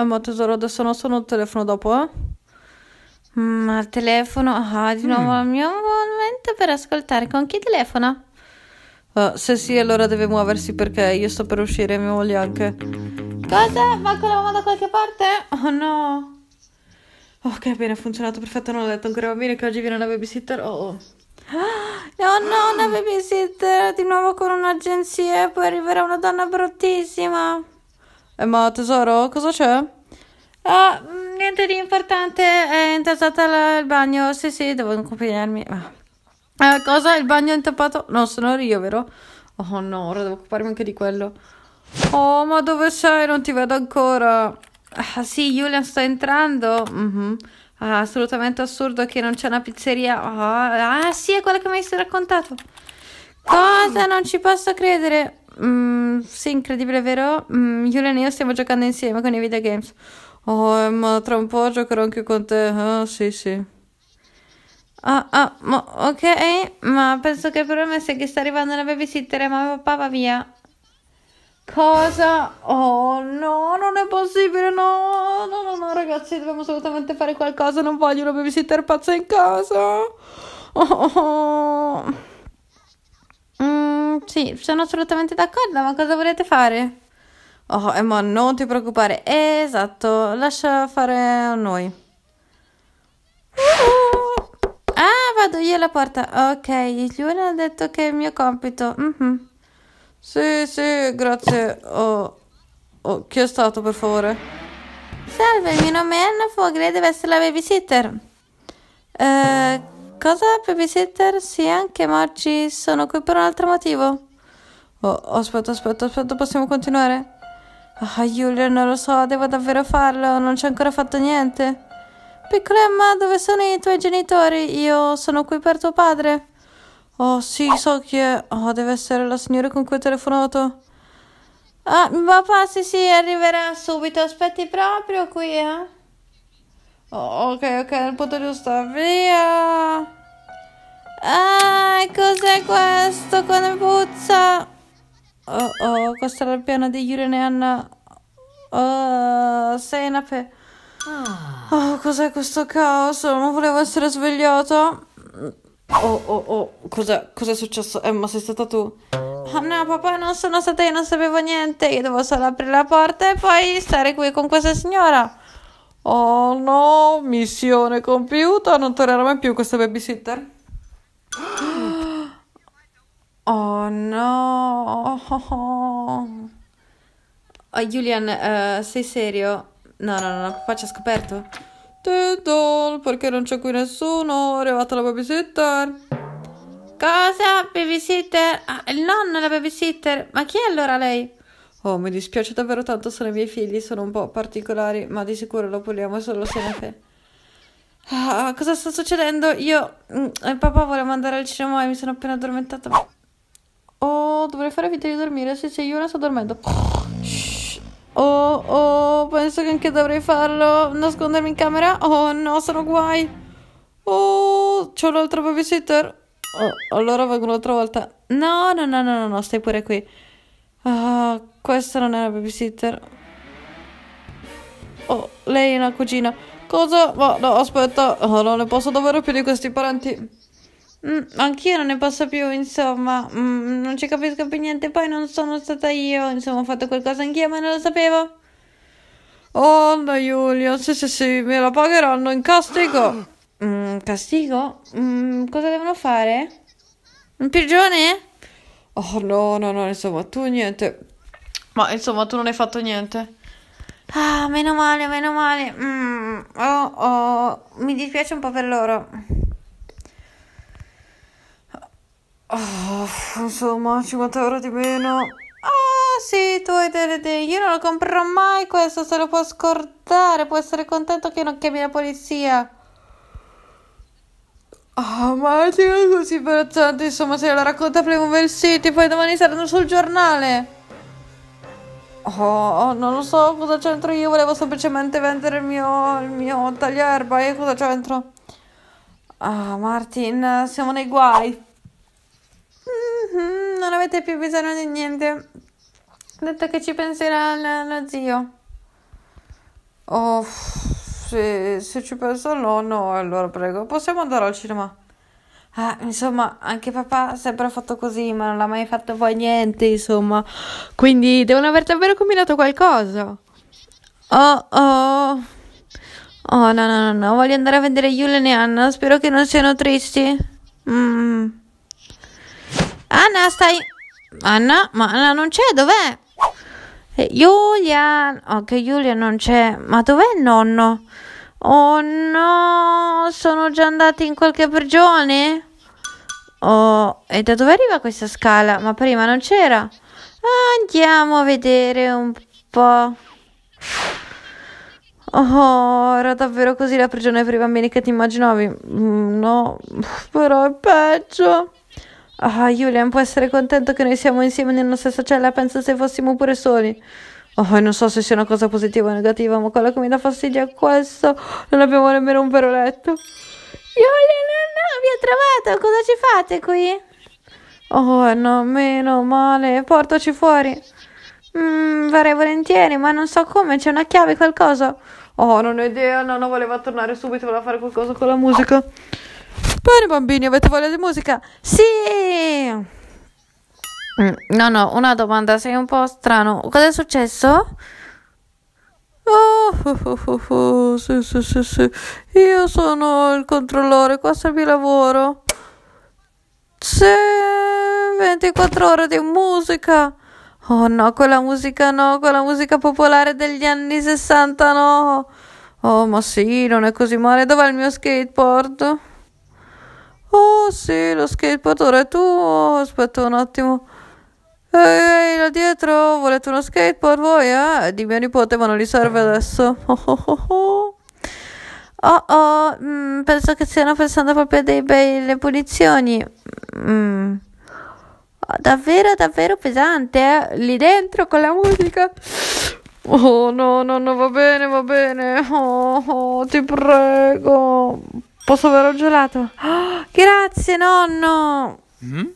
Eh, ma tesoro, adesso non sono il telefono dopo, Ma eh? Mm, telefono, ah, di nuovo mm. al mio momento per ascoltare. Con chi telefona? Uh, se sì, allora deve muoversi perché io sto per uscire, mia moglie anche. Cosa? Ma la mamma da qualche parte? Oh no. Ok, bene, ha funzionato perfetto. Non ho detto ancora va che oggi viene una babysitter. Oh. No, oh. ah, oh, no, una babysitter di nuovo con un'agenzia e poi arriverà una donna bruttissima. Eh, ma tesoro, cosa c'è? Ah, mm, niente di importante, è intasata la, il bagno. Sì, sì, devo accompagnarmi. Ah. Eh, cosa? Il bagno è intappato? No, sono io, vero? Oh no, ora devo occuparmi anche di quello. Oh, ma dove sei? Non ti vedo ancora. Ah, sì, Julian sta entrando. Mm-hmm. Ah, assolutamente assurdo che non c'è una pizzeria. Oh, ah, sì, è quella che mi hai raccontato. Cosa? Non ci posso credere. Mmm mm, sì, incredibile, vero? Mm, Julian e io stiamo giocando insieme con i videogames. Oh, ma tra un po' giocherò anche con te. Ah, oh, sì, sì. Ah, ah, ma, ok, ma penso che il problema sia che sta arrivando la babysitter e mamma e papà va via. Cosa? Oh no, non è possibile, no, no, no, no, ragazzi, dobbiamo assolutamente fare qualcosa, non voglio una babysitter pazza in casa. Oh. oh, oh sì, sono assolutamente d'accordo, ma cosa volete fare? Oh, Emma, non ti preoccupare. Esatto, lascia fare a noi. Ah, ah vado io alla porta. Ok, Luna ha detto che è il mio compito. Mm-hmm. Sì, sì, grazie. Oh. oh, chi è stato, per favore? Salve, il mio nome è Anna Fogre deve essere la babysitter. Eh, Cosa? Babysitter? Sì, anche Margie, sono qui per un altro motivo. Oh, aspetta, aspetta, aspetta, possiamo continuare? Ah, oh, Giulia, non lo so, devo davvero farlo, non c'è ancora fatto niente. Piccola Emma, dove sono i tuoi genitori? Io sono qui per tuo padre. Oh, sì, so chi è. Oh, deve essere la signora con cui ho telefonato. Ah, papà, sì, sì, arriverà subito, aspetti proprio qui, eh? Oh, ok, ok, nel punto giusto. Via! Ah, cos'è questo? Come puzza? Oh, oh, questo era il piano di Yuri e Anna. Oh, senape. Ah. Oh, cos'è questo caos? Non volevo essere svegliato. Oh, oh, oh, cos'è? Cos'è successo? Emma, sei stata tu? Oh ah, no, papà, non sono stata io, non sapevo niente. Io devo solo aprire la porta e poi stare qui con questa signora. Oh no, missione compiuta, non tornerà mai più questa babysitter. Oh no. Oh, Julian, uh, sei serio? No, no, no, no, papà ci ha scoperto. Tedol, perché non c'è qui nessuno? È arrivata la babysitter. Cosa? Babysitter? Ah, il nonno è la babysitter. Ma chi è allora lei? Oh, mi dispiace davvero tanto, sono i miei figli, sono un po' particolari, ma di sicuro lo puliamo solo se ne fe. Ah, cosa sta succedendo? Io mm, e eh, papà volevamo andare al cinema e mi sono appena addormentata. Oh, dovrei fare finta di dormire, sì sì, io non sto dormendo. Oh, oh, penso che anche dovrei farlo. Nascondermi in camera? Oh no, sono guai. Oh, c'ho l'altro babysitter. Oh, allora vengo un'altra volta. No, no, no, no, no, no, stai pure qui. Ah, questa non è una babysitter. Oh, lei è una cugina. Cosa? Ma oh, no, aspetta, oh, non ne posso davvero più di questi parenti. Mm, anch'io non ne posso più, insomma, mm, non ci capisco più niente. Poi non sono stata io, insomma, ho fatto qualcosa anch'io, ma non lo sapevo. Oh, no, Giulia, sì, sì, sì, me la pagheranno in castigo. Mm, castigo? Mm, cosa devono fare? In prigione? Oh no, no, no, insomma, tu niente. Ma insomma, tu non hai fatto niente. Ah, meno male, meno male. Mm, oh, oh, mi dispiace un po' per loro. Oh, insomma, 50 euro di meno. Ah, oh, sì, tu hai delle idee. Io non lo comprerò mai questo, se lo può scordare. Può essere contento che non chiami la polizia. Oh, ah, Martina, è così imbarazzante. Insomma, se la racconta prima un versetto, poi domani saranno sul giornale. Oh, oh, non lo so cosa c'entro io, volevo semplicemente vendere il mio, il mio taglierba e cosa c'entro? Ah, oh, Martin, siamo nei guai. Mm -hmm, non avete più bisogno di niente. Ho detto che ci penserà lo zio. Oh se, se ci pensa no, no, allora prego, possiamo andare al cinema? Ah, insomma, anche papà ha sempre fatto così, ma non l'ha mai fatto poi niente, insomma. Quindi devono aver davvero combinato qualcosa. Oh, oh. Oh, no, no, no, no. Voglio andare a vedere Yulen e Anna. Spero che non siano tristi. Mm. Anna, stai... Anna? Ma Anna non c'è, dov'è? Giulia, eh, oh che Giulia non c'è, ma dov'è il nonno? Oh no, sono già andati in qualche prigione? Oh, e da dove arriva questa scala? Ma prima non c'era. Andiamo a vedere un po'. Oh, era davvero così la prigione per i bambini che ti immaginavi? Mm, no, però è peggio. Ah, Julian può essere contento che noi siamo insieme nella stessa cella, pensa se fossimo pure soli. Oh, non so se sia una cosa positiva o negativa, ma quello che mi dà fastidio è questo. Non abbiamo nemmeno un vero letto. Julian, no, no, mi trovato, cosa ci fate qui? Oh, no, meno male, portaci fuori. Mmm, vorrei volentieri, ma non so come, c'è una chiave, qualcosa? Oh, non ho idea, nonna voleva tornare subito, voleva fare qualcosa con la musica. Buoni bambini, avete voglia di musica? Sì! Mm, no, no, una domanda, sei un po' strano. Cosa è successo? Oh, oh, oh, oh, oh sì, sì, sì, sì. Io sono il controllore, qua serve lavoro. Sì, 24 ore di musica. Oh no, quella musica no, quella musica popolare degli anni 60 no. Oh, ma sì, non è così male. Dov'è il mio skateboard? Oh sì, lo skateboarder è tuo. Aspetta un attimo. Ehi, ehi, là dietro, volete uno skateboard voi, eh? Di mio nipote, ma non gli serve adesso. Oh oh oh oh. Oh mm, penso che stiano pensando proprio a dei belle punizioni. Mm. Oh, davvero, davvero pesante, eh? Lì dentro con la musica. Oh no, no, no, va bene, va bene. Oh, oh ti prego. Posso avere il gelato? Oh, ah, grazie nonno! Mm?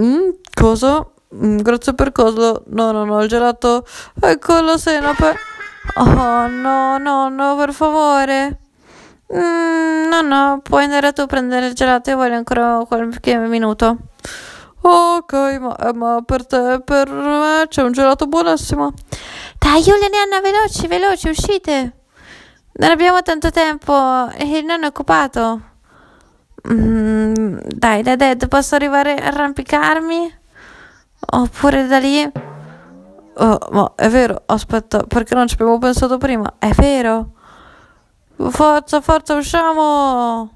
Mm, coso? Mm, grazie per coso? No, no, no, il gelato Eccolo, seno per... Oh no, nonno, per favore! Mm, no, no, puoi andare tu a prendere il gelato, io voglio ancora qualche minuto. Ok, ma, eh, ma per te, per me c'è un gelato buonissimo. Dai, Giulia e Anna, veloci, veloci, uscite! Non abbiamo tanto tempo e il nonno è occupato. Mm, dai, da Dad, posso arrivare a arrampicarmi? Oppure da lì? Oh, ma è vero, aspetta, perché non ci abbiamo pensato prima? È vero. Forza, forza, usciamo!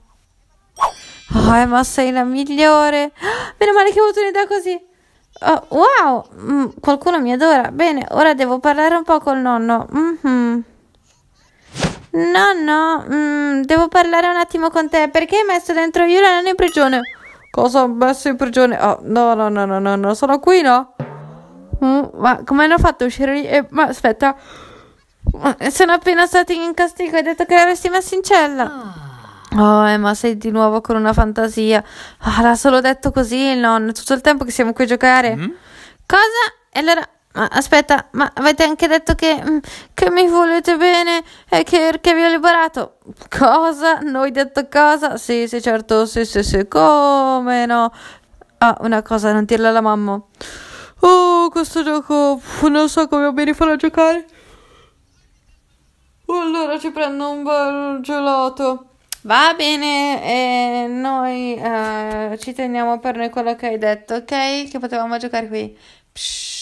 Oh, ma sei la migliore! Oh, meno male che ho avuto un'idea così! Oh, wow! Mm, qualcuno mi adora. Bene, ora devo parlare un po' col nonno. Mm-hmm. No, no, mm, devo parlare un attimo con te. Perché hai messo dentro io la nonna in prigione? Cosa ho messo in prigione? Oh, no, no, no, no, no, no, sono qui, no? Mm, ma come hanno fatto a uscire lì? Eh, ma aspetta. Sono appena stati in castigo, hai detto che l'avresti messa in cella. Ah. Oh, Emma, eh, sei di nuovo con una fantasia. oh, l'ha solo detto così il nonno, tutto il tempo che siamo qui a giocare. Mm? Cosa? E allora ma Aspetta, ma avete anche detto che, mm, che mi volete bene e che, che, vi ho liberato. Cosa? Noi detto cosa? Sì, sì, certo, sì, sì, sì, come no? Ah, una cosa, non dirla alla mamma. Oh, questo gioco, non so come mi rifarò a giocare. Oh, allora ci prendo un bel gelato. Va bene, noi eh, ci teniamo per noi quello che hai detto, ok? Che potevamo giocare qui. Psh.